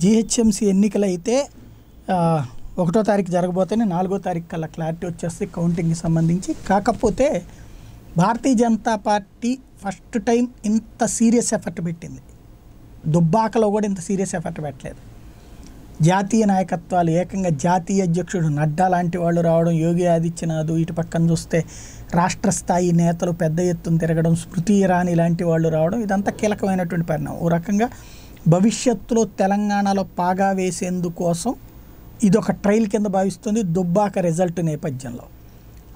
GHMC ఎన్నికలు అయితే ఒకటో తారీఖు జరగబోతేనే నాలుగో తారీఖు కల్లా క్లారిటీ వచ్చేస్తే కౌంటింగ్కి సంబంధించి కాకపోతే భారతీయ జనతా పార్టీ ఫస్ట్ టైం ఇంత సీరియస్ ఎఫర్ట్ పెట్టింది దుబ్బాకలో కూడా ఇంత సీరియస్ ఎఫర్ట్ పెట్టలేదు జాతీయ నాయకత్వాలు ఏకంగా జాతీయ అధ్యక్షుడు నడ్డా లాంటి వాళ్ళు రావడం యోగి ఆదిత్యనాథ్ ఇటు పక్కన చూస్తే రాష్ట్ర స్థాయి నేతలు పెద్ద ఎత్తున తిరగడం స్మృతి ఇరానీ లాంటి వాళ్ళు రావడం ఇదంతా కీలకమైనటువంటి పరిణామం ఓ రకంగా భవిష్యత్తులో తెలంగాణలో పాగా వేసేందుకోసం ఇదొక ట్రయల్ కింద భావిస్తుంది దుబ్బాక రిజల్ట్ నేపథ్యంలో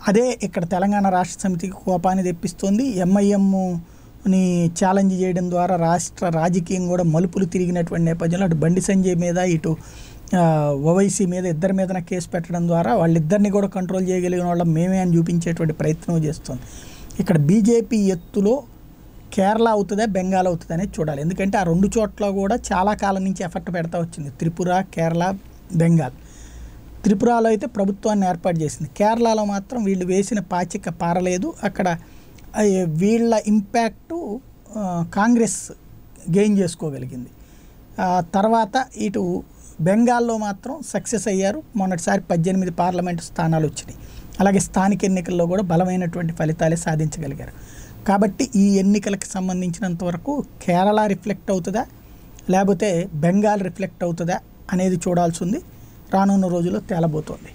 అదే ఇక్కడ తెలంగాణ రాష్ట్ర సమితికి కోపాన్ని తెప్పిస్తుంది ఎంఐఎంని ఛాలెంజ్ చేయడం ద్వారా రాష్ట్ర రాజకీయం కూడా మలుపులు తిరిగినటువంటి నేపథ్యంలో అటు బండి సంజయ్ మీద ఇటు ఓవైసీ మీద ఇద్దరి మీద కేసు పెట్టడం ద్వారా వాళ్ళిద్దరిని కూడా కంట్రోల్ చేయగలిగిన వాళ్ళ మేమే అని చూపించేటువంటి ప్రయత్నం చేస్తుంది ఇక్కడ బీజేపీ ఎత్తులో కేరళ అవుతుందా బెంగాల్ అవుతుందా అనేది చూడాలి ఎందుకంటే ఆ రెండు చోట్ల కూడా చాలా కాలం నుంచి ఎఫర్ట్ పెడతా వచ్చింది త్రిపుర కేరళ బెంగాల్ త్రిపురలో అయితే ప్రభుత్వాన్ని ఏర్పాటు చేసింది కేరళలో మాత్రం వీళ్ళు వేసిన పాచిక పారలేదు అక్కడ వీళ్ళ ఇంపాక్టు కాంగ్రెస్ గెయిన్ చేసుకోగలిగింది తర్వాత ఇటు బెంగాల్లో మాత్రం సక్సెస్ అయ్యారు మొన్నటిసారి పద్దెనిమిది పార్లమెంటు స్థానాలు వచ్చినాయి అలాగే స్థానిక ఎన్నికల్లో కూడా బలమైనటువంటి ఫలితాలే సాధించగలిగారు కాబట్టి ఈ ఎన్నికలకు సంబంధించినంత వరకు కేరళ రిఫ్లెక్ట్ అవుతుందా లేకపోతే బెంగాల్ రిఫ్లెక్ట్ అవుతుందా అనేది చూడాల్సి ఉంది రానున్న రోజుల్లో తేలబోతోంది